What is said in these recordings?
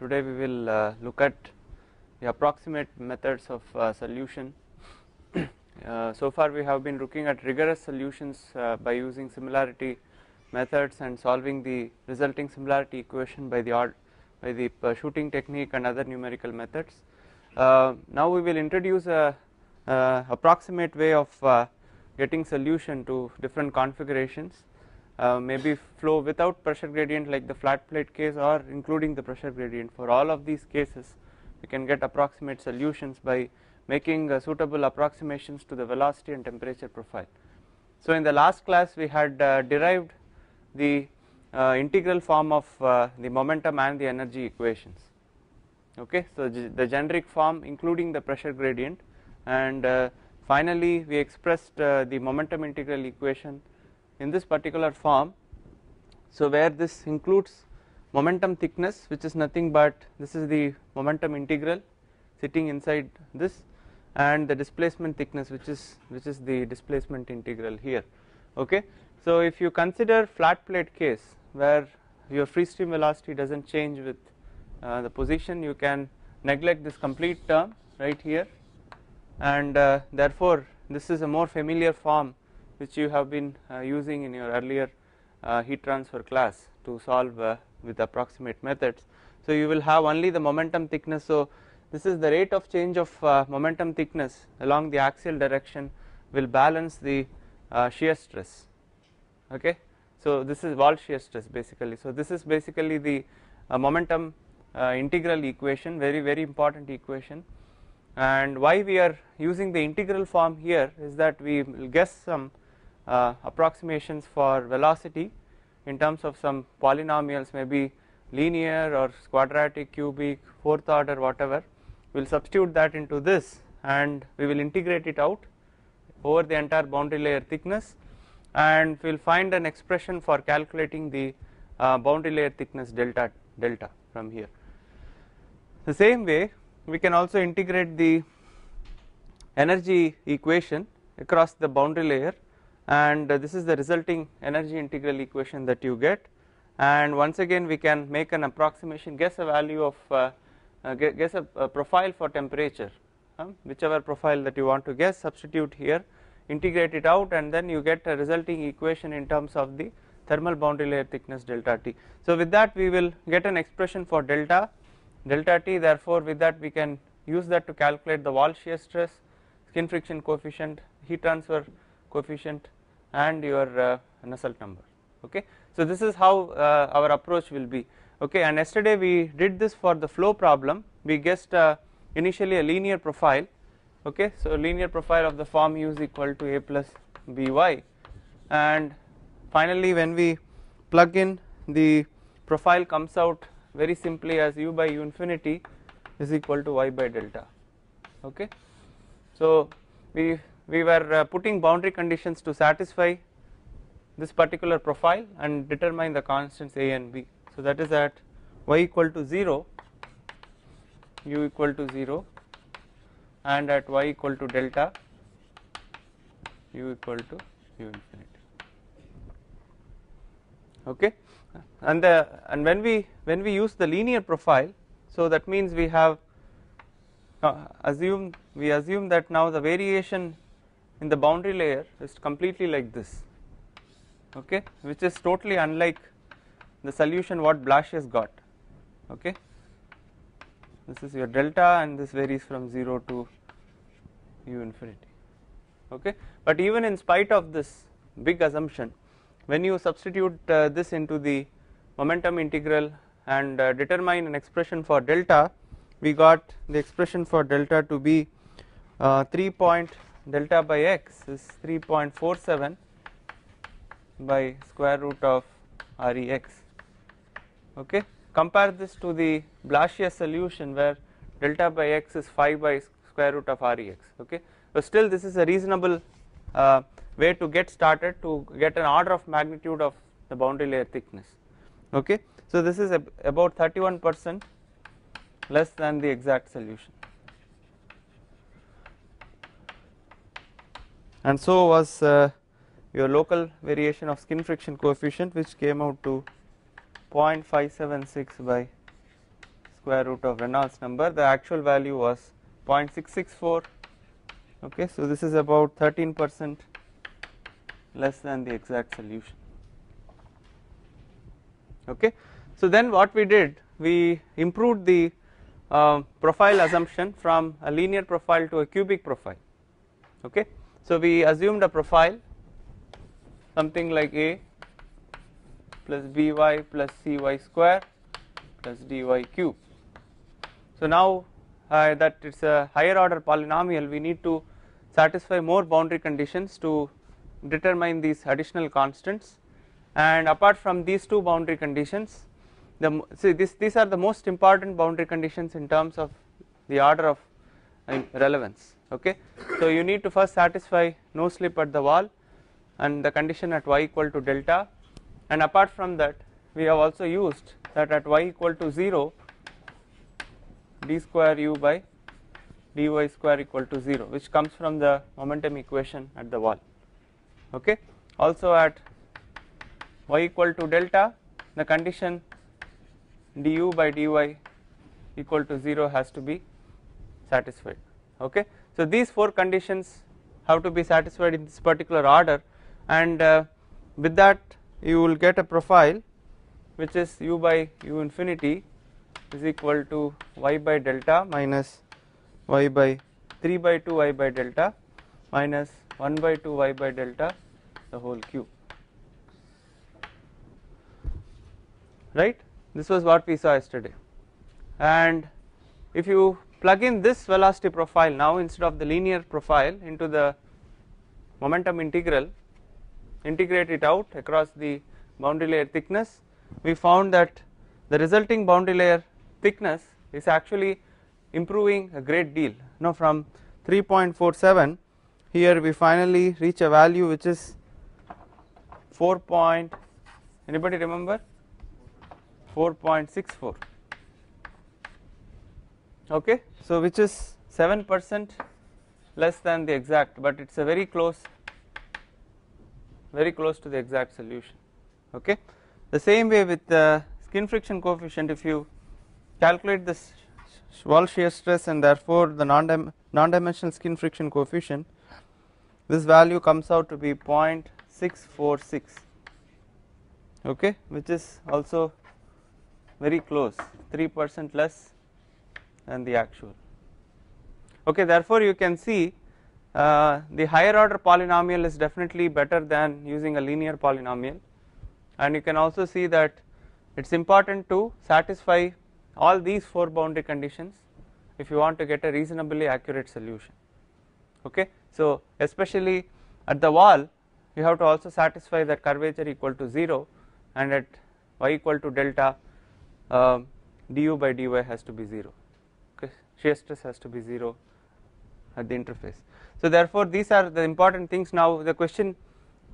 today we will uh, look at the approximate methods of uh, solution uh, so far we have been looking at rigorous solutions uh, by using similarity methods and solving the resulting similarity equation by the odd by the uh, shooting technique and other numerical methods uh, now we will introduce a approximate way of getting solution to different configurations uh, maybe flow without pressure gradient like the flat plate case or including the pressure gradient for all of these cases we can get approximate solutions by making uh, suitable approximations to the velocity and temperature profile. So in the last class we had uh, derived the uh, integral form of uh, the momentum and the energy equations okay so the generic form including the pressure gradient and finally we expressed the momentum integral equation in this particular form so where this includes momentum thickness which is nothing but this is the momentum integral sitting inside this and the displacement thickness which is which is the displacement integral here okay so if you consider flat plate case where your free stream velocity doesn't change with uh, the position you can neglect this complete term right here and uh, therefore this is a more familiar form which you have been uh, using in your earlier uh, heat transfer class to solve uh, with approximate methods. So you will have only the momentum thickness. So this is the rate of change of momentum thickness along the axial direction will balance the shear stress. Okay, so this is wall shear stress basically. So this is basically the momentum integral equation, very very important equation. And why we are using the integral form here is that we will guess some uh, approximations for velocity in terms of some polynomials maybe linear or quadratic cubic fourth order whatever we will substitute that into this and we will integrate it out over the entire boundary layer thickness and we will find an expression for calculating the uh, boundary layer thickness delta delta from here. The same way we can also integrate the energy equation across the boundary layer and this is the resulting energy integral equation that you get and once again we can make an approximation guess a value of uh, uh, guess a, a, profile for temperature whichever profile that you want to guess substitute here integrate it out and then you get a resulting equation in terms of the thermal boundary layer thickness delta T. So with that we will get an expression for delta delta T therefore with that we can use that to calculate the wall shear stress skin friction coefficient heat transfer coefficient and your uh, Nusselt number okay. So this is how uh, our approach will be okay and yesterday we did this for the flow problem we guessed uh, initially a linear profile okay so linear profile of the form u is equal to a plus by and finally when we plug in the profile comes out very simply as u by u infinity is equal to y by delta okay so we we were uh, putting boundary conditions to satisfy this particular profile and determine the constants a and b so that is at y equal to 0 u equal to 0 and at y equal to delta u equal to u infinity okay and the uh, and when we when we use the linear profile so that means we have uh, assume we assume that now the variation in the boundary layer is completely like this okay which is totally unlike the solution what Blash has got okay this is your delta and this varies from 0 to u infinity okay but even in spite of this big assumption when you substitute uh, this into the momentum integral and uh, determine an expression for delta we got the expression for delta to be uh, 3 delta by x is 3.47 by square root of REX okay compare this to the Blasius solution where delta by x is 5 by square root of REX okay so still this is a reasonable uh, way to get started to get an order of magnitude of the boundary layer thickness okay so this is ab about 31 percent less than the exact solution and so was uh, your local variation of skin friction coefficient which came out to 0.576 by square root of Reynolds number the actual value was 0.664 okay so this is about 13 percent less than the exact solution okay so then what we did we improved the uh, profile assumption from a linear profile to a cubic profile okay so we assumed a profile something like a plus by plus cy square plus dy cube. So now uh, that it's a higher order polynomial we need to satisfy more boundary conditions to determine these additional constants and apart from these two boundary conditions the see this these are the most important boundary conditions in terms of the order of uh, relevance okay so you need to first satisfy no slip at the wall and the condition at y equal to delta and apart from that we have also used that at y equal to 0 d square u by dy square equal to 0 which comes from the momentum equation at the wall okay also at y equal to delta the condition du by dy equal to 0 has to be satisfied okay so these four conditions have to be satisfied in this particular order and uh, with that you will get a profile which is u by u infinity is equal to y by delta minus y by 3 by 2 y by delta minus 1 by 2 y by delta the whole cube right this was what we saw yesterday and if you plug in this velocity profile now instead of the linear profile into the momentum integral integrate it out across the boundary layer thickness we found that the resulting boundary layer thickness is actually improving a great deal now from 3.47 here we finally reach a value which is 4 anybody remember 4.64 okay so which is 7% less than the exact but it's a very close very close to the exact solution okay the same way with the skin friction coefficient if you calculate this wall shear stress and therefore the non non dimensional skin friction coefficient this value comes out to be 0.646 okay which is also very close 3% less and the actual okay therefore you can see uh, the higher order polynomial is definitely better than using a linear polynomial and you can also see that it's important to satisfy all these four boundary conditions if you want to get a reasonably accurate solution okay so especially at the wall you have to also satisfy that curvature equal to 0 and at y equal to delta uh, du by dy has to be 0 shear stress has to be 0 at the interface. So therefore these are the important things now the question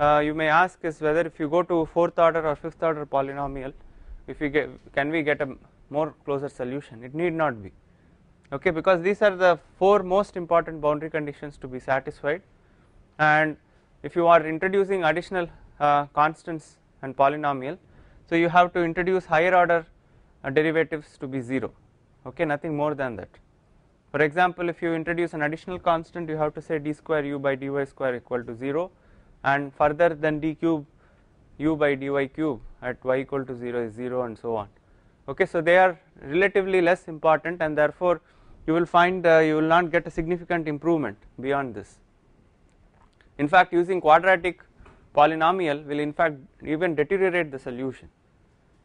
uh, you may ask is whether if you go to fourth order or fifth order polynomial if you get, can we get a more closer solution it need not be okay because these are the four most important boundary conditions to be satisfied and if you are introducing additional uh, constants and polynomial so you have to introduce higher order uh, derivatives to be 0 okay nothing more than that for example, if you introduce an additional constant you have to say d square u by dy square equal to 0 and further than d cube u by dy cube at y equal to 0 is 0 and so on. Okay, so they are relatively less important and therefore you will find uh, you will not get a significant improvement beyond this. In fact, using quadratic polynomial will in fact even deteriorate the solution.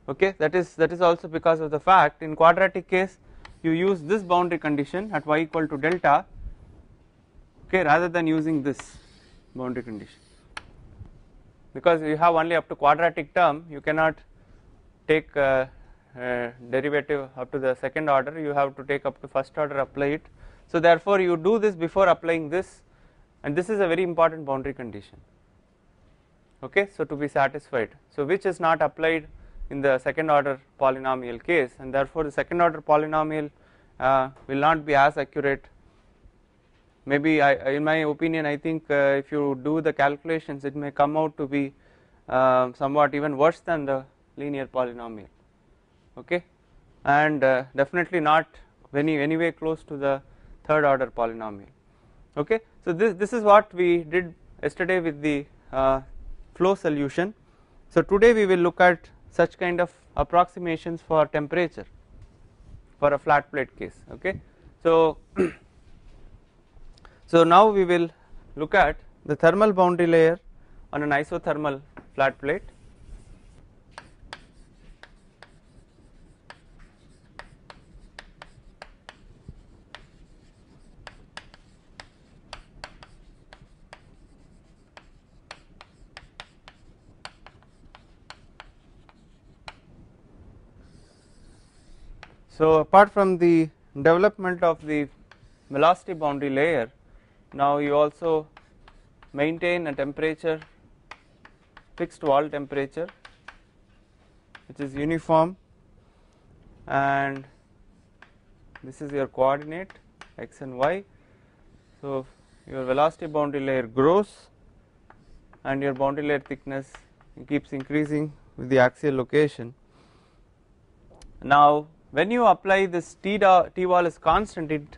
Okay, that is that is also because of the fact in quadratic case you use this boundary condition at y equal to delta okay rather than using this boundary condition because you have only up to quadratic term you cannot take uh, uh, derivative up to the second order you have to take up to first order apply it so therefore you do this before applying this and this is a very important boundary condition okay so to be satisfied so which is not applied in the second order polynomial case and therefore the second order polynomial uh, will not be as accurate maybe I, in my opinion I think uh, if you do the calculations it may come out to be uh, somewhat even worse than the linear polynomial okay and uh, definitely not any anyway close to the third order polynomial okay so this this is what we did yesterday with the uh, flow solution so today we will look at such kind of approximations for temperature for a flat plate case okay so so now we will look at the thermal boundary layer on an isothermal flat plate So apart from the development of the velocity boundary layer now you also maintain a temperature fixed wall temperature which is uniform and this is your coordinate x and y so your velocity boundary layer grows and your boundary layer thickness keeps increasing with the axial location now when you apply this T, T wall is constant it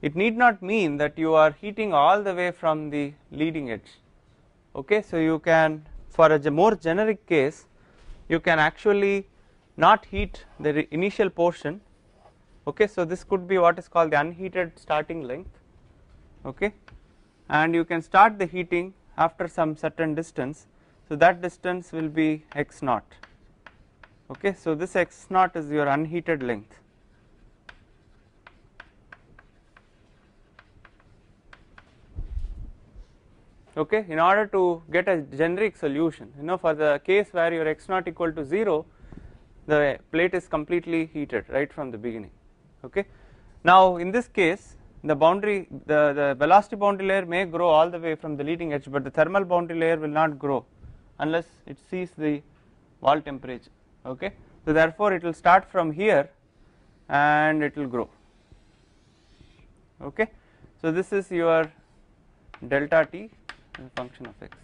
it need not mean that you are heating all the way from the leading edge okay so you can for a more generic case you can actually not heat the initial portion okay so this could be what is called the unheated starting length okay and you can start the heating after some certain distance so that distance will be x naught okay so this x naught is your unheated length okay in order to get a generic solution you know for the case where your x naught equal to 0 the plate is completely heated right from the beginning okay now in this case the boundary the, the velocity boundary layer may grow all the way from the leading edge but the thermal boundary layer will not grow unless it sees the wall temperature okay so therefore it will start from here and it will grow okay so this is your delta t function of x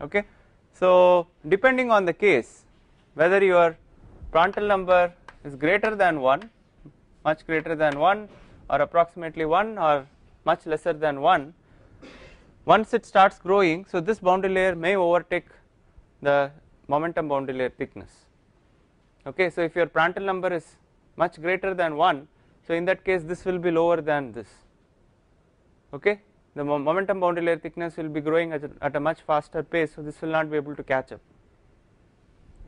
okay so depending on the case whether your Prandtl number is greater than 1 much greater than 1 or approximately 1 or much lesser than 1 once it starts growing so this boundary layer may overtake the momentum boundary layer thickness okay so if your Prandtl number is much greater than 1 so in that case this will be lower than this okay the momentum boundary layer thickness will be growing at a, at a much faster pace so this will not be able to catch up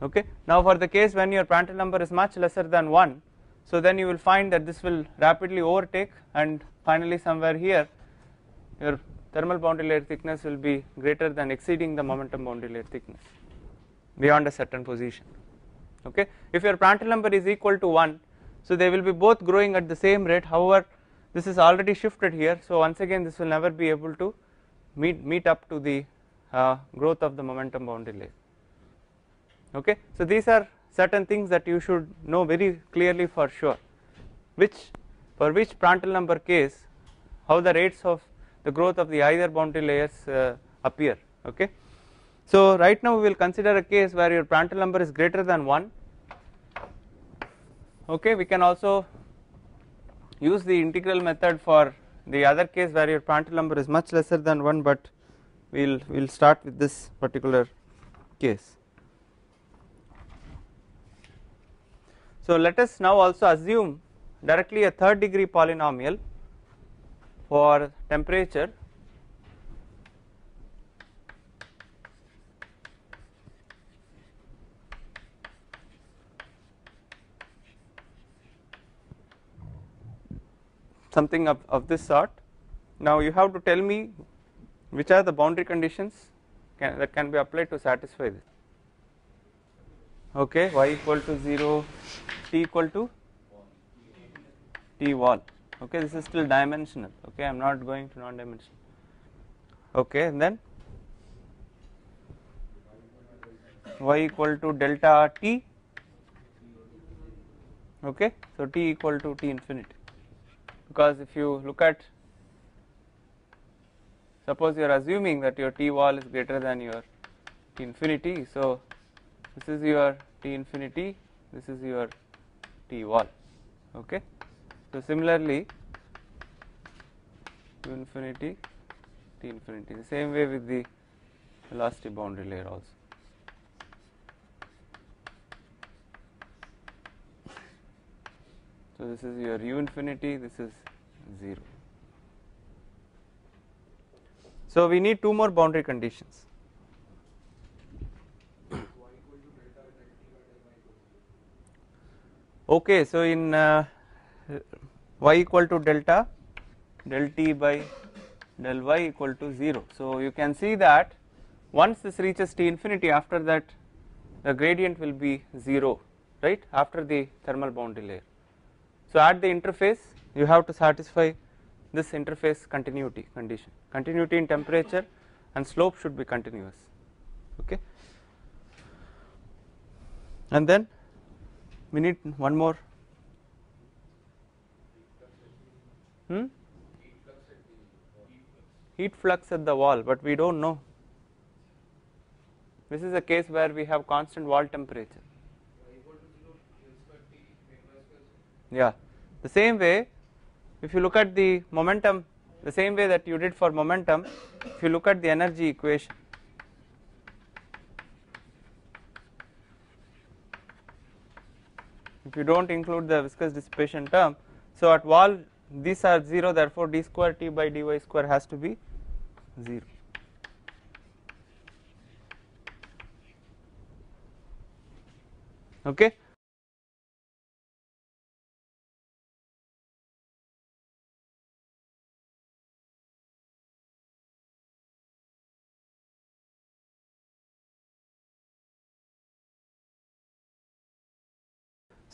okay now for the case when your Prandtl number is much lesser than 1 so then you will find that this will rapidly overtake and finally somewhere here your thermal boundary layer thickness will be greater than exceeding the momentum boundary layer thickness beyond a certain position okay if your Prandtl number is equal to 1 so they will be both growing at the same rate however this is already shifted here so once again this will never be able to meet meet up to the uh, growth of the momentum boundary layer okay so these are certain things that you should know very clearly for sure which for which Prandtl number case how the rates of the growth of the either boundary layers uh, appear okay so right now we will consider a case where your Prandtl number is greater than 1 okay we can also use the integral method for the other case where your Prandtl number is much lesser than 1 but we'll we'll start with this particular case so let us now also assume directly a third degree polynomial for temperature something of, of this sort now you have to tell me which are the boundary conditions can, that can be applied to satisfy this okay y equal to 0 t equal to t wall okay this is still dimensional okay I'm not going to non-dimensional okay and then y equal to delta t okay so t equal to t infinity because if you look at suppose you are assuming that your t wall is greater than your t infinity so this is your t infinity this is your t wall okay so similarly t infinity t infinity the same way with the velocity boundary layer also so this is your u infinity this is 0. So we need two more boundary conditions. Okay, so in uh, y equal to delta del t by del y equal to 0. So you can see that once this reaches t infinity after that the gradient will be 0 right after the thermal boundary layer. So at the interface you have to satisfy this interface continuity condition continuity in temperature and slope should be continuous okay and then we need one more hmm? heat flux at the wall but we do not know this is a case where we have constant wall temperature yeah the same way if you look at the momentum the same way that you did for momentum if you look at the energy equation if you don't include the viscous dissipation term so at wall these are 0 therefore d square t by dy square has to be 0 okay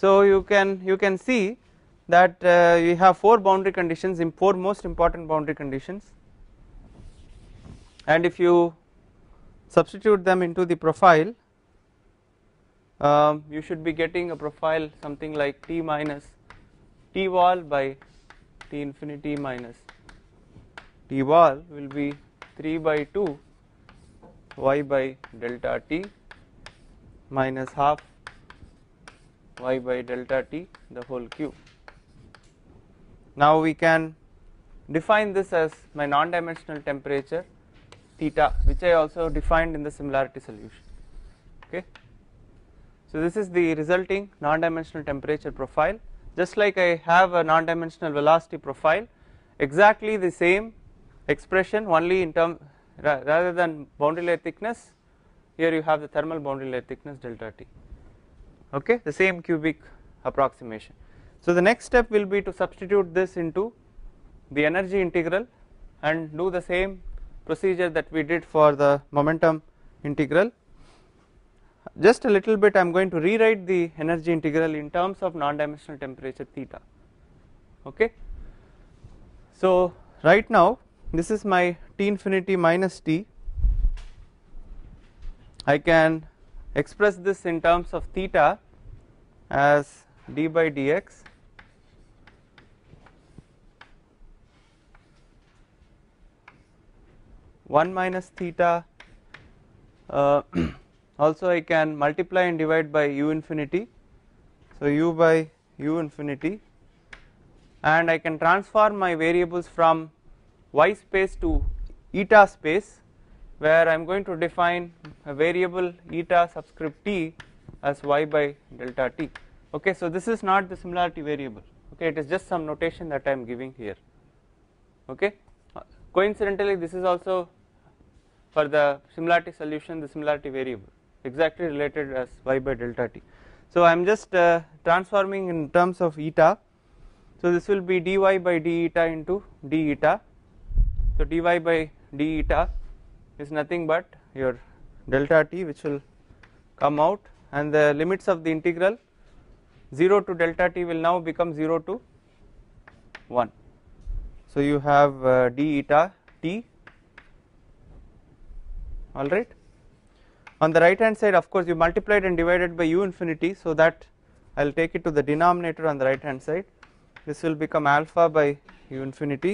So you can you can see that uh, we have four boundary conditions in four most important boundary conditions and if you substitute them into the profile um, you should be getting a profile something like t minus t wall by t infinity minus t wall will be 3 by 2 y by delta t minus half y by delta t the whole cube. Now we can define this as my non-dimensional temperature theta which I also defined in the similarity solution okay. So this is the resulting non-dimensional temperature profile just like I have a non-dimensional velocity profile exactly the same expression only in term rather than boundary layer thickness here you have the thermal boundary layer thickness delta T okay the same cubic approximation. So the next step will be to substitute this into the energy integral and do the same procedure that we did for the momentum integral. Just a little bit I am going to rewrite the energy integral in terms of non-dimensional temperature theta okay. So right now this is my T infinity minus T I can express this in terms of theta as d by dx one minus theta uh, also I can multiply and divide by u infinity so u by u infinity and I can transform my variables from y space to eta space where I am going to define a variable eta subscript t as y by delta t okay so this is not the similarity variable okay it is just some notation that I am giving here okay coincidentally this is also for the similarity solution the similarity variable exactly related as y by delta t so I am just uh, transforming in terms of eta so this will be dy by d eta into d eta so dy by d eta is nothing but your delta t which will come out and the limits of the integral 0 to delta t will now become 0 to 1 so you have uh, d eta t all right on the right hand side of course you multiplied and divided by u infinity so that I will take it to the denominator on the right hand side this will become alpha by u infinity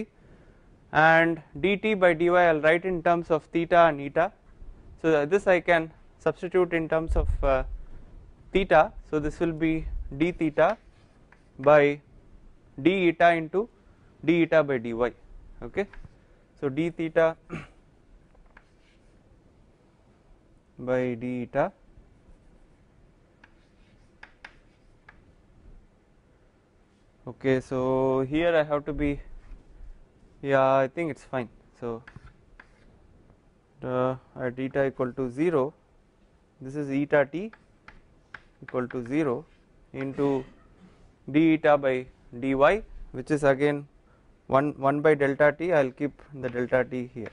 and dt by dy I will write in terms of theta and eta so uh, this I can substitute in terms of uh, theta so this will be d theta by d eta into d eta by dy okay so d theta by d eta okay so here I have to be yeah I think it is fine. So the uh, at eta equal to 0 this is eta t equal to 0 into d eta by dy which is again 1 1 by delta t I will keep the delta t here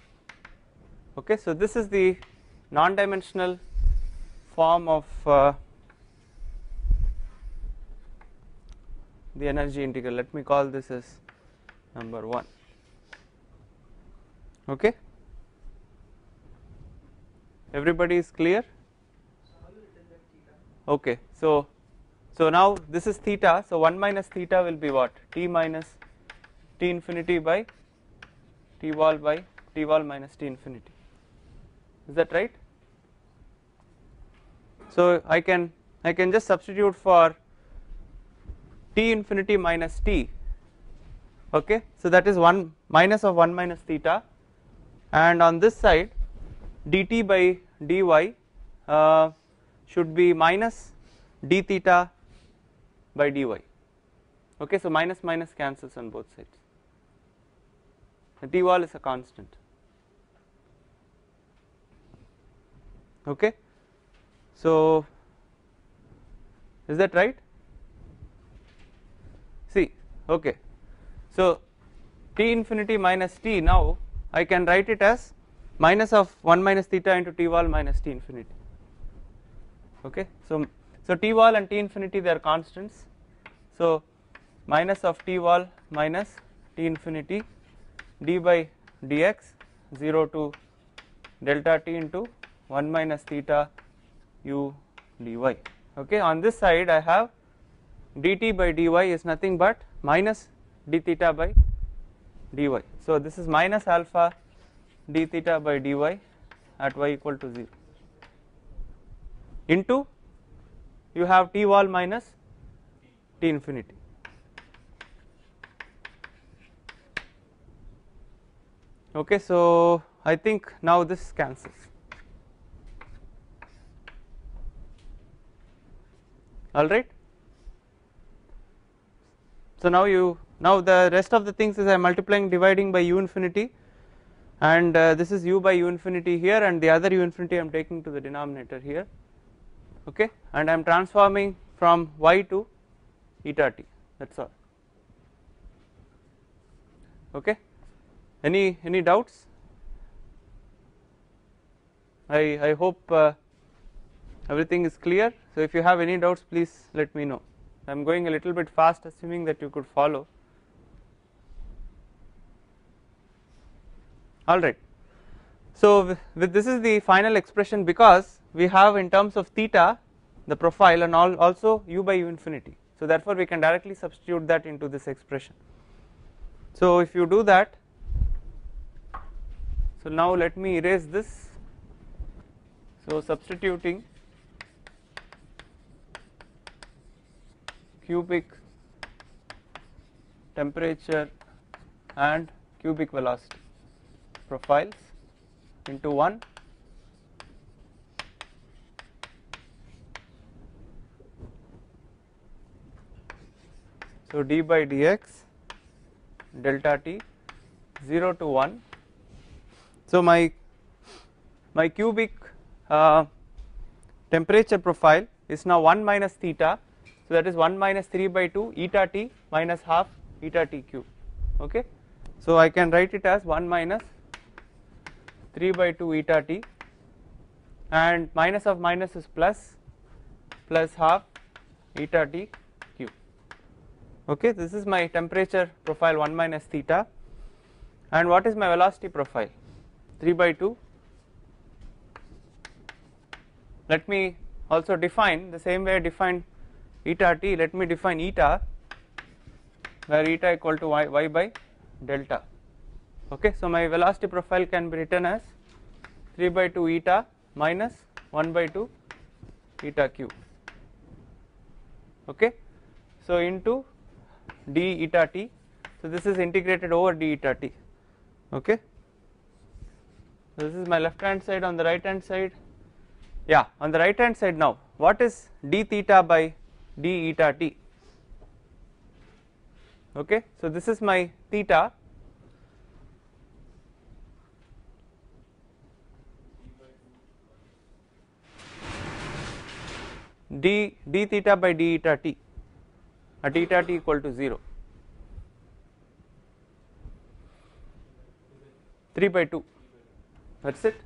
okay so this is the non dimensional form of uh, the energy integral let me call this as number 1 okay everybody is clear okay so so now this is theta so 1 minus theta will be what t minus t infinity by t wall by t wall minus t infinity is that right so I can I can just substitute for t infinity minus t okay so that is 1 minus of 1 minus theta and on this side dt by dy uh, should be minus d theta by dy okay so minus minus cancels on both sides the d wall is a constant okay so is that right see okay so t infinity minus t now I can write it as minus of 1 minus theta into t wall minus t infinity okay so so t wall and t infinity they are constants so minus of t wall minus t infinity d by dx 0 to delta t into 1 minus theta u dy okay on this side I have dt by dy is nothing but minus d theta by dy. So this is minus alpha d theta by dy at y equal to 0 into you have t wall minus t infinity. Okay, so I think now this cancels. All right. So now you now the rest of the things is I am multiplying dividing by u infinity and uh, this is u by u infinity here and the other u infinity I am taking to the denominator here okay and I am transforming from y to eta t that is all okay any any doubts I, I hope uh, everything is clear so if you have any doubts please let me know I am going a little bit fast assuming that you could follow alright. So this is the final expression because we have in terms of theta the profile and all also u by u infinity. So therefore we can directly substitute that into this expression. So if you do that so now let me erase this so substituting cubic temperature and cubic velocity profiles into one so d by dx delta t 0 to 1 so my my cubic uh, temperature profile is now 1 minus theta so that is 1 minus 3 by 2 eta t minus half eta t cube okay so I can write it as 1 minus 3 by 2 eta t and minus of minus is plus plus half eta t q. okay this is my temperature profile 1 minus theta and what is my velocity profile 3 by 2 let me also define the same way I defined eta t let me define eta where eta equal to y, y by delta okay so my velocity profile can be written as 3 by 2 eta minus 1 by 2 eta cube okay so into d eta t so this is integrated over d eta t okay so this is my left hand side on the right hand side yeah on the right hand side now what is d theta by d eta t okay so this is my theta d d theta by d eta t at eta t equal to 0 3 by 2 that is it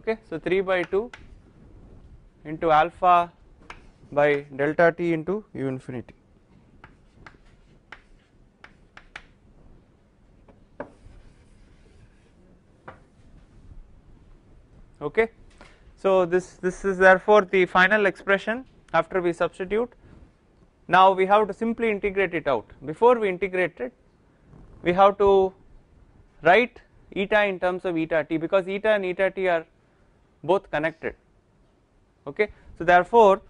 okay so 3 by 2 into alpha by delta t into u infinity okay so this this is therefore the final expression after we substitute. Now we have to simply integrate it out. Before we integrate it, we have to write eta in terms of eta t because eta and eta t are both connected. Okay, so therefore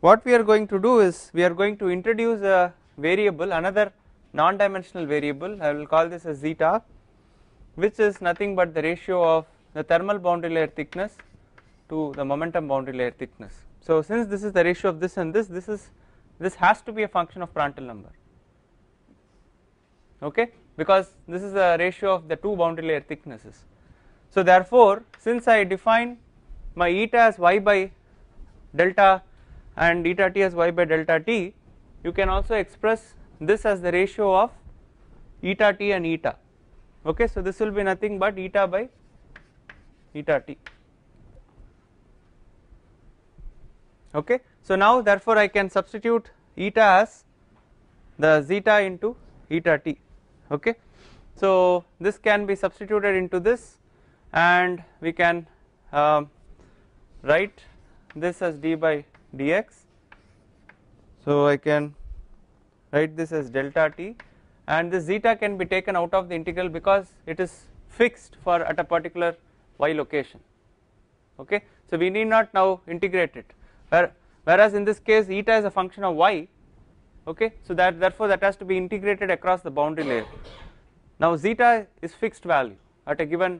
what we are going to do is we are going to introduce a variable, another non-dimensional variable. I will call this as zeta, which is nothing but the ratio of the thermal boundary layer thickness to the momentum boundary layer thickness. So since this is the ratio of this and this, this is this has to be a function of Prandtl number. Okay, because this is the ratio of the two boundary layer thicknesses. So therefore, since I define my eta as y by delta and eta t as y by delta t, you can also express this as the ratio of eta t and eta. Okay, so this will be nothing but eta by eta t. okay so now therefore I can substitute eta as the zeta into eta t okay so this can be substituted into this and we can um, write this as d by dx so I can write this as delta t and this zeta can be taken out of the integral because it is fixed for at a particular y location okay so we need not now integrate it whereas in this case eta is a function of y okay so that therefore that has to be integrated across the boundary layer now zeta is fixed value at a given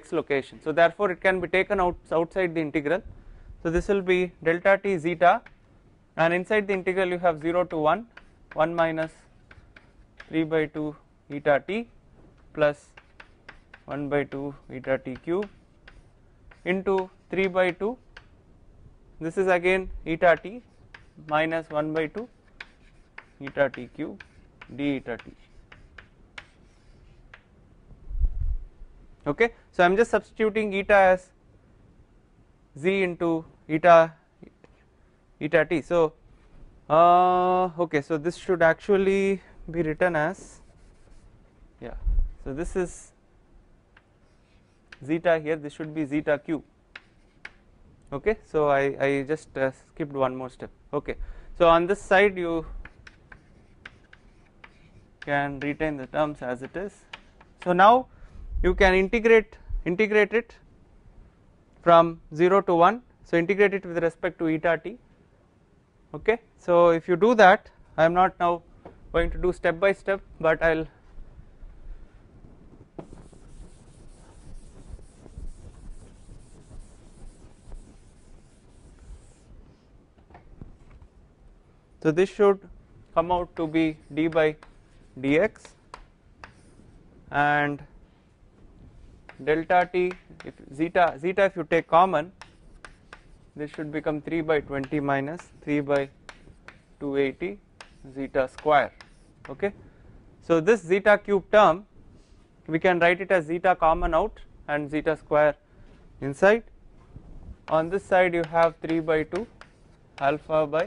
x location so therefore it can be taken out outside the integral so this will be delta t zeta and inside the integral you have 0 to 1 1 minus 3 by 2 eta t plus 1 by 2 eta t cube into 3 by 2 this is again eta t minus 1 by 2 eta t cube d eta t okay so i'm just substituting eta as z into eta eta t so uh, okay so this should actually be written as yeah so this is zeta here this should be zeta cube okay so I, I just uh, skipped one more step okay so on this side you can retain the terms as it is so now you can integrate integrate it from 0 to 1 so integrate it with respect to eta t okay so if you do that I am not now going to do step by step but I will So this should come out to be d by dx and delta t if zeta zeta if you take common this should become 3 by 20 minus 3 by 280 zeta square okay so this zeta cube term we can write it as zeta common out and zeta square inside on this side you have 3 by 2 alpha by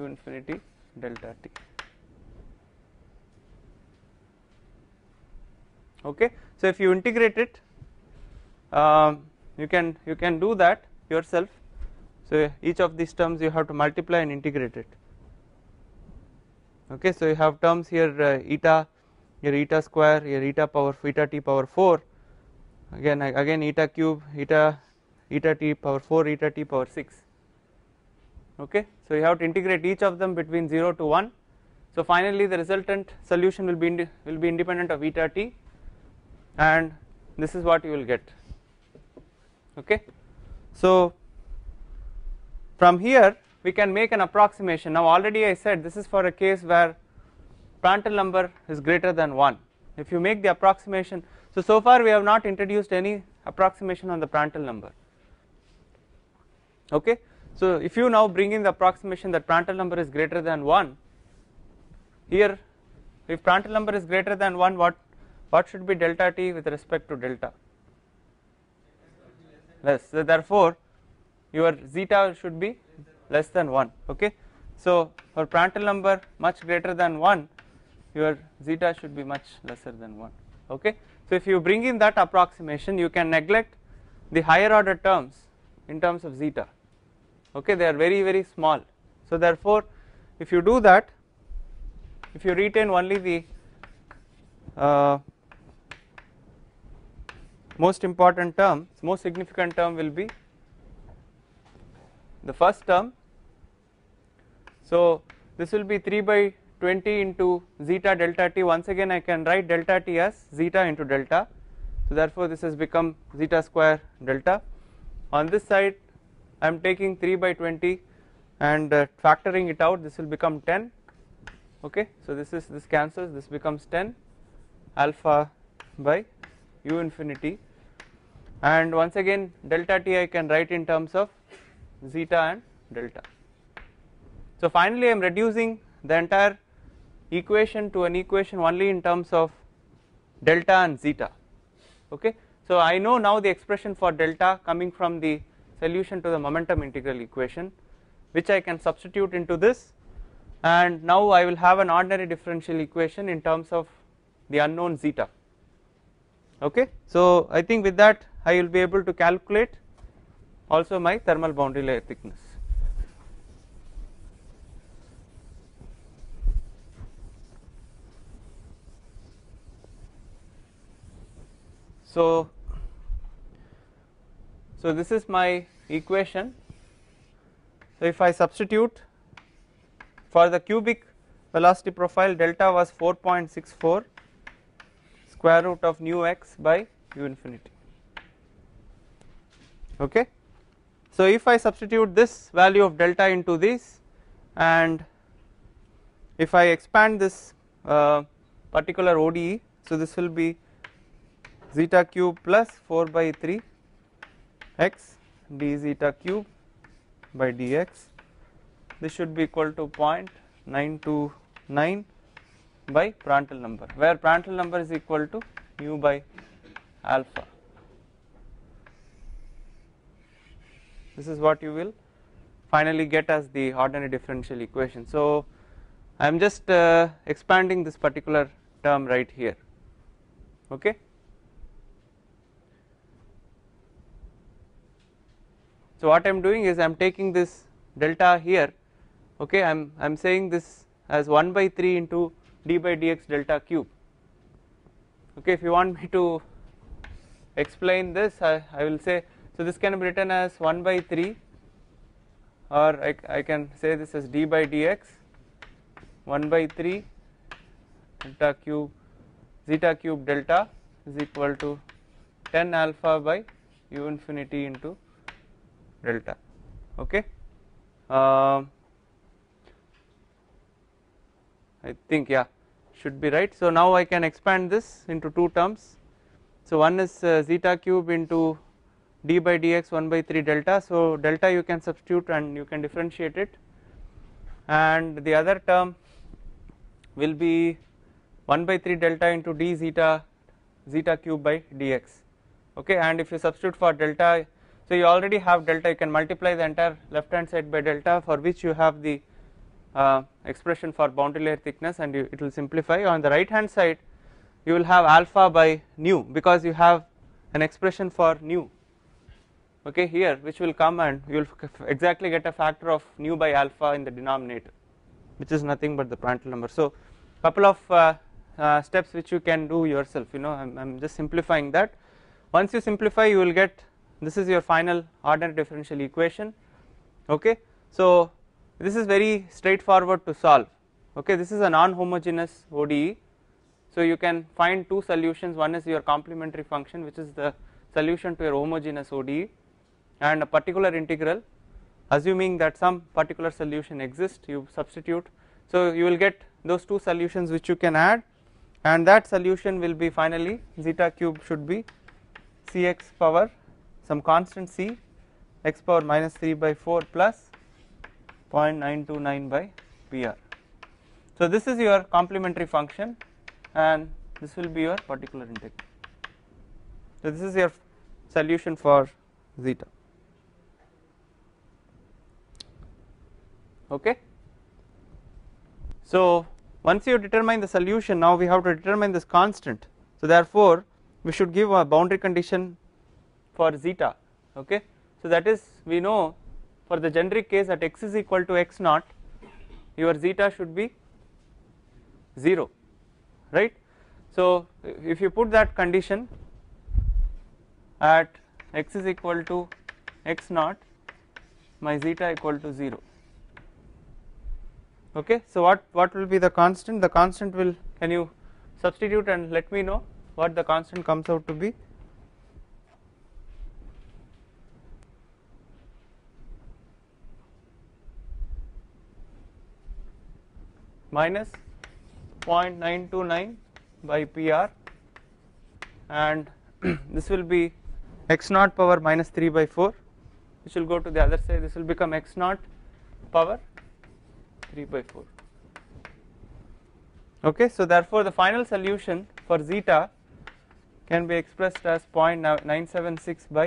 u infinity delta t. Okay. So, if you integrate it um, you can you can do that yourself. So, each of these terms you have to multiply and integrate it. Okay, so you have terms here uh, eta, your eta square, your eta power eta t power 4, again again eta cube, eta eta t power 4, eta t power 6. Okay, so you have to integrate each of them between 0 to 1. So finally the resultant solution will be will be independent of eta t and this is what you will get okay. So from here we can make an approximation now already I said this is for a case where Prandtl number is greater than 1 if you make the approximation so so far we have not introduced any approximation on the Prandtl number okay so if you now bring in the approximation that Prandtl number is greater than 1 here if Prandtl number is greater than 1 what what should be delta t with respect to delta less so therefore your zeta should be less than 1 okay so for Prandtl number much greater than 1 your zeta should be much lesser than 1 okay so if you bring in that approximation you can neglect the higher order terms in terms of zeta okay they are very very small so therefore if you do that if you retain only the uh, most important term most significant term will be the first term so this will be 3 by 20 into zeta delta t once again I can write delta t as zeta into delta so therefore this has become zeta square delta on this side I am taking 3 by 20 and uh, factoring it out this will become 10 okay so this is this cancels this becomes 10 alpha by u infinity and once again delta t I can write in terms of zeta and delta so finally I am reducing the entire equation to an equation only in terms of delta and zeta okay so I know now the expression for delta coming from the solution to the momentum integral equation which I can substitute into this and now I will have an ordinary differential equation in terms of the unknown zeta okay so I think with that I will be able to calculate also my thermal boundary layer thickness so so this is my equation. So if I substitute for the cubic velocity profile delta was 4.64 square root of nu x by u infinity okay. So if I substitute this value of delta into this and if I expand this uh, particular ODE so this will be zeta cube plus 4 by 3 x d zeta cube by dx this should be equal to 0.929 by Prandtl number where Prandtl number is equal to mu by alpha this is what you will finally get as the ordinary differential equation so I am just uh, expanding this particular term right here okay So what I am doing is I am taking this delta here okay I am I am saying this as 1 by 3 into d by dx delta cube okay if you want me to explain this I, I will say so this can be written as 1 by 3 or I, I can say this as d by dx 1 by 3 delta cube zeta cube delta is equal to 10 alpha by u infinity into delta okay uh, I think yeah should be right so now I can expand this into two terms so one is uh, zeta cube into d by dx 1 by 3 delta so delta you can substitute and you can differentiate it and the other term will be 1 by 3 delta into d zeta zeta cube by dx okay and if you substitute for delta so you already have delta you can multiply the entire left hand side by delta for which you have the uh, expression for boundary layer thickness and you, it will simplify on the right hand side you will have alpha by nu because you have an expression for nu okay here which will come and you will exactly get a factor of nu by alpha in the denominator which is nothing but the Prandtl number so couple of uh, uh, steps which you can do yourself you know I am just simplifying that once you simplify you will get this is your final ordinary differential equation okay so this is very straightforward to solve okay this is a non homogeneous ODE so you can find two solutions one is your complementary function which is the solution to your homogeneous ODE and a particular integral assuming that some particular solution exists you substitute so you will get those two solutions which you can add and that solution will be finally zeta cube should be cx power some constant c x power minus 3 by 4 plus 0.929 by pr. So this is your complementary function and this will be your particular integral. So this is your solution for zeta. Okay. So once you determine the solution now we have to determine this constant. So therefore we should give a boundary condition for zeta okay so that is we know for the generic case that x is equal to x naught your zeta should be 0 right so if you put that condition at x is equal to x naught my zeta equal to 0 okay so what what will be the constant the constant will can you substitute and let me know what the constant comes out to be minus 0.929 by PR and this will be x naught power minus 3 by 4 which will go to the other side this will become x naught power 3 by 4 okay so therefore the final solution for zeta can be expressed as 0.976 by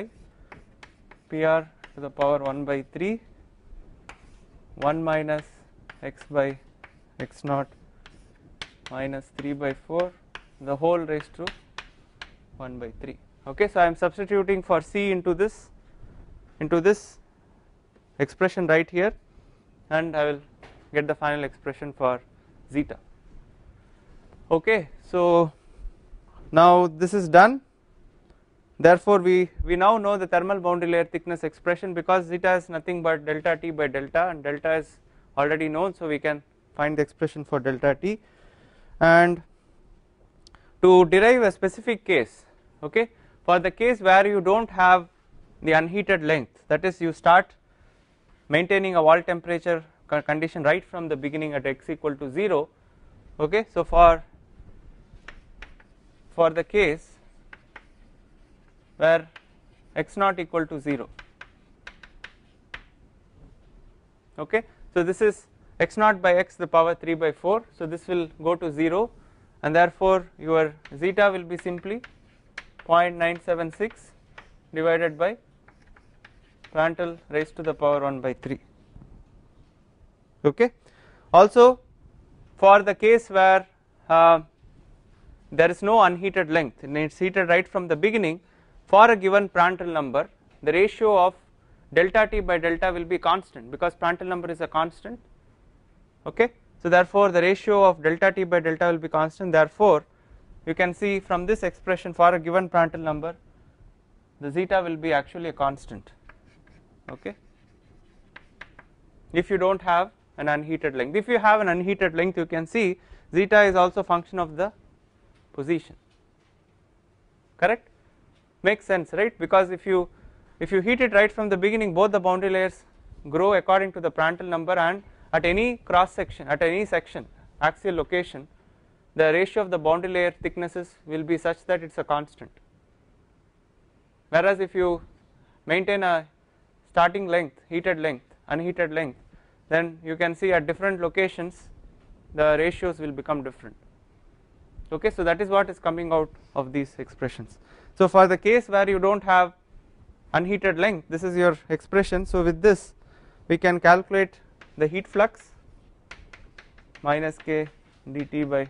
PR to the power 1 by 3 1 minus x by x naught minus 3 by 4 the whole raised to 1 by 3 okay so I am substituting for c into this into this expression right here and I will get the final expression for zeta okay so now this is done therefore we we now know the thermal boundary layer thickness expression because zeta is nothing but delta t by delta and delta is already known so we can find the expression for delta t and to derive a specific case okay for the case where you do not have the unheated length that is you start maintaining a wall temperature condition right from the beginning at x equal to 0 okay so for for the case where x not equal to 0 okay so this is x naught by x the power 3 by 4 so this will go to 0 and therefore your zeta will be simply 0.976 divided by Prandtl raised to the power 1 by 3 okay also for the case where uh, there is no unheated length and it's heated right from the beginning for a given Prandtl number the ratio of delta t by delta will be constant because Prandtl number is a constant okay so therefore the ratio of delta t by delta will be constant therefore you can see from this expression for a given Prandtl number the zeta will be actually a constant okay if you don't have an unheated length if you have an unheated length you can see zeta is also function of the position correct makes sense right because if you if you heat it right from the beginning both the boundary layers grow according to the Prandtl number and at any cross section at any section axial location the ratio of the boundary layer thicknesses will be such that it is a constant whereas if you maintain a starting length heated length unheated length then you can see at different locations the ratios will become different okay so that is what is coming out of these expressions so for the case where you don't have unheated length this is your expression so with this we can calculate the heat flux minus k dt by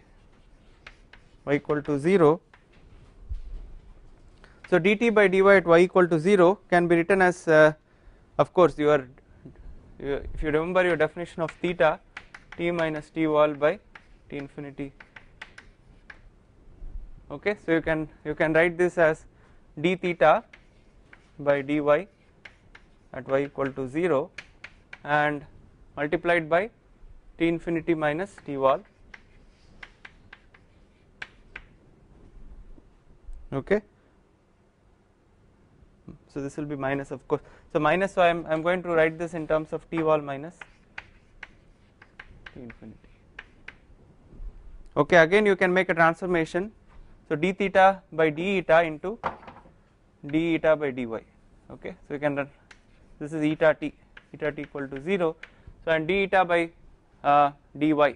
y equal to 0. So dt by dy at y equal to 0 can be written as uh, of course you you, if you remember your definition of theta t minus t wall by t infinity okay so you can you can write this as d theta by dy at y equal to 0 and multiplied by T infinity minus T wall okay so this will be minus of course so minus so I'm, I'm going to write this in terms of T wall minus T infinity okay again you can make a transformation so d theta by d eta into d eta by dy okay so you can run this is eta t eta t equal to 0 so and d eta by uh, dy. So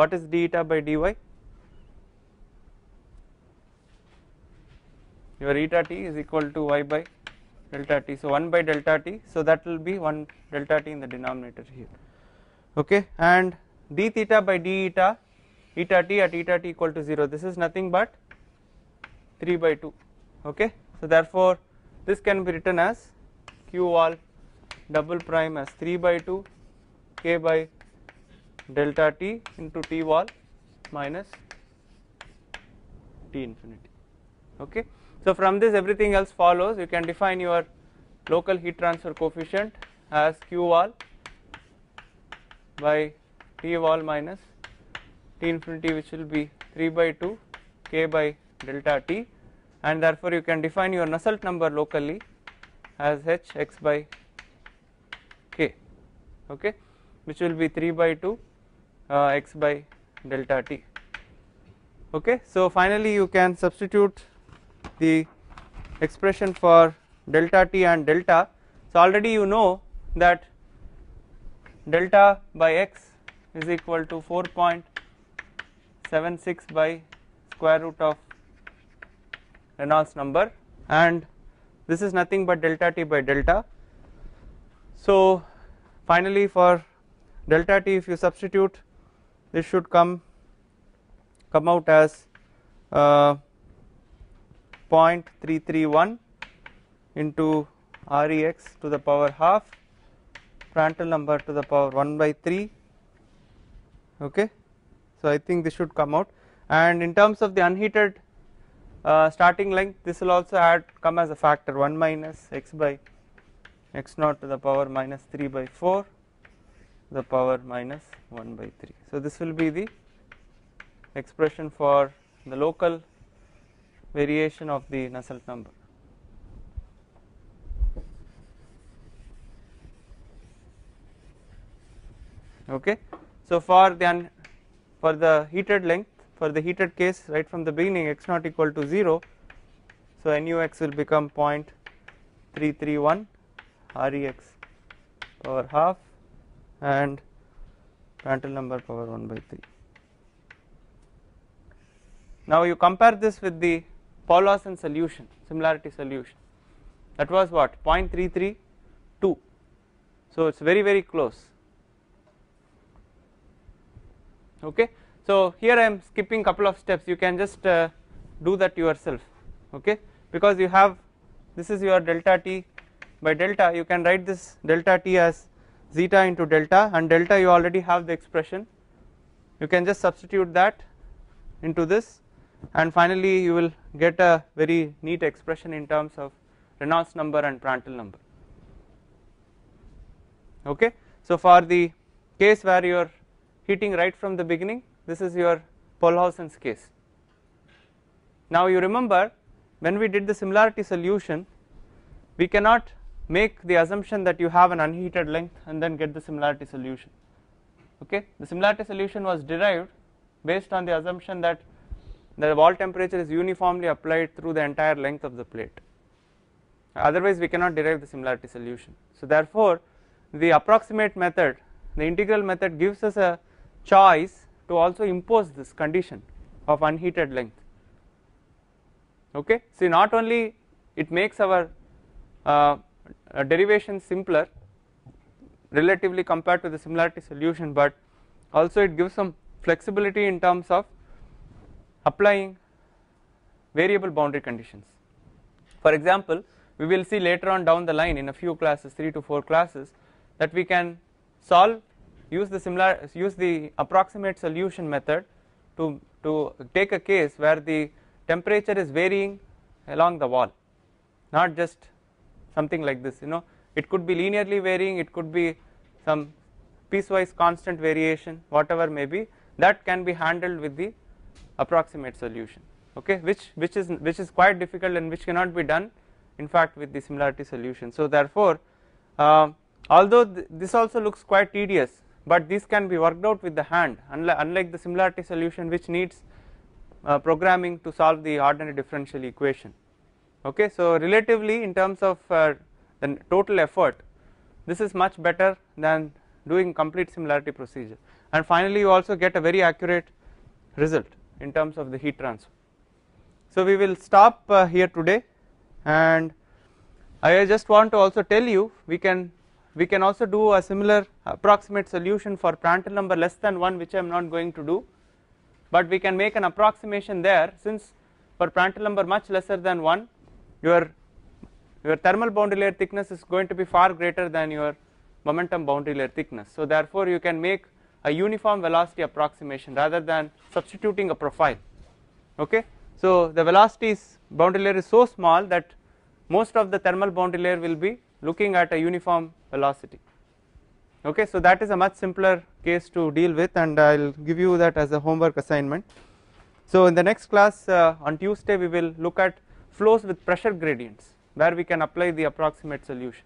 what is d eta by dy? Your eta t is equal to y by delta t. So 1 by delta t. So that will be 1 delta t in the denominator here. Okay, and d theta by d eta, eta t at eta t equal to 0. This is nothing but 3 by 2. Okay, so therefore this can be written as q all double prime as 3 by 2 k by delta t into t wall minus t infinity okay so from this everything else follows you can define your local heat transfer coefficient as q wall by t wall minus t infinity which will be 3 by 2 k by delta t and therefore you can define your Nusselt number locally as h x by k okay which will be 3 by 2 uh, x by delta t okay so finally you can substitute the expression for delta t and delta so already you know that delta by x is equal to 4.76 by square root of Reynolds number and this is nothing but delta t by delta so finally for delta t if you substitute this should come come out as uh, 0.331 into rex to the power half Prandtl number to the power 1 by 3 okay so I think this should come out and in terms of the unheated uh, starting length this will also add come as a factor 1 minus x by x naught to the power minus 3 by 4 the power minus 1 by 3. So, this will be the expression for the local variation of the Nusselt number. Okay. So, for the for the heated length for the heated case right from the beginning x not equal to 0. So, nu x will become 0.331 rex power half and Prandtl number power 1 by 3. Now you compare this with the Paulhausen solution similarity solution that was what 0.332 so it's very very close okay so here I am skipping couple of steps you can just uh, do that yourself okay because you have this is your delta t by delta you can write this delta t as zeta into delta and delta you already have the expression you can just substitute that into this and finally you will get a very neat expression in terms of Reynolds number and Prandtl number okay so for the case where you are heating right from the beginning this is your Polhausen's case now you remember when we did the similarity solution we cannot make the assumption that you have an unheated length and then get the similarity solution okay the similarity solution was derived based on the assumption that the wall temperature is uniformly applied through the entire length of the plate otherwise we cannot derive the similarity solution so therefore the approximate method the integral method gives us a choice to also impose this condition of unheated length okay see not only it makes our uh, derivation simpler relatively compared to the similarity solution but also it gives some flexibility in terms of applying variable boundary conditions. For example, we will see later on down the line in a few classes, 3 to 4 classes, that we can solve, use the similar, use the approximate solution method to, to take a case where the temperature is varying along the wall, not just something like this you know it could be linearly varying it could be some piecewise constant variation whatever may be that can be handled with the approximate solution okay which which is which is quite difficult and which cannot be done in fact with the similarity solution so therefore uh, although th this also looks quite tedious but this can be worked out with the hand unlike, unlike the similarity solution which needs uh, programming to solve the ordinary differential equation okay so relatively in terms of uh, the total effort this is much better than doing complete similarity procedure and finally you also get a very accurate result in terms of the heat transfer so we will stop uh, here today and I just want to also tell you we can we can also do a similar approximate solution for Prandtl number less than 1 which I am not going to do but we can make an approximation there since for Prandtl number much lesser than 1 your your thermal boundary layer thickness is going to be far greater than your momentum boundary layer thickness so therefore you can make a uniform velocity approximation rather than substituting a profile okay so the is boundary layer is so small that most of the thermal boundary layer will be looking at a uniform velocity okay so that is a much simpler case to deal with and I'll give you that as a homework assignment so in the next class uh, on Tuesday we will look at flows with pressure gradients where we can apply the approximate solution.